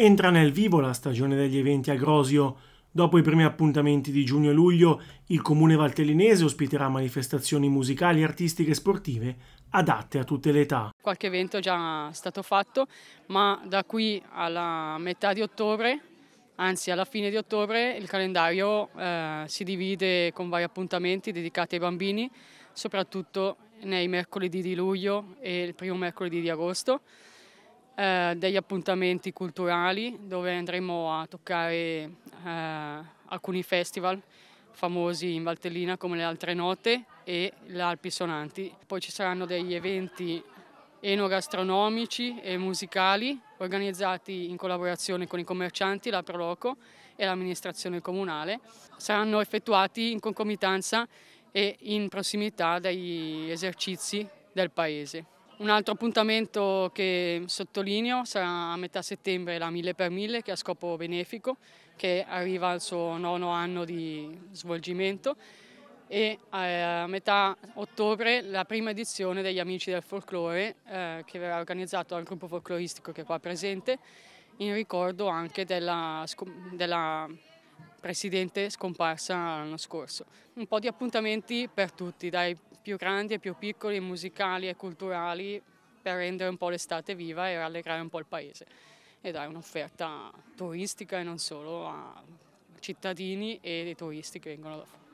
Entra nel vivo la stagione degli eventi a Grosio. Dopo i primi appuntamenti di giugno e luglio, il comune valtellinese ospiterà manifestazioni musicali, artistiche e sportive adatte a tutte le età. Qualche evento è già stato fatto, ma da qui alla metà di ottobre, anzi alla fine di ottobre, il calendario eh, si divide con vari appuntamenti dedicati ai bambini, soprattutto nei mercoledì di luglio e il primo mercoledì di agosto eh, degli appuntamenti culturali dove andremo a toccare eh, alcuni festival famosi in Valtellina come le Altre Note e le Alpi Sonanti. Poi ci saranno degli eventi enogastronomici e musicali organizzati in collaborazione con i commercianti, la Proloco e l'amministrazione comunale. Saranno effettuati in concomitanza e in prossimità degli esercizi del Paese. Un altro appuntamento che sottolineo sarà a metà settembre la 1000 per 1000 che ha scopo benefico, che arriva al suo nono anno di svolgimento e eh, a metà ottobre la prima edizione degli Amici del Folklore eh, che verrà organizzata dal gruppo folcloristico che è qua presente in ricordo anche della, della presidente scomparsa l'anno scorso. Un po' di appuntamenti per tutti, dai più grandi e più piccoli, musicali e culturali per rendere un po' l'estate viva e rallegrare un po' il paese e dare un'offerta turistica e non solo a cittadini e turisti che vengono da fuori.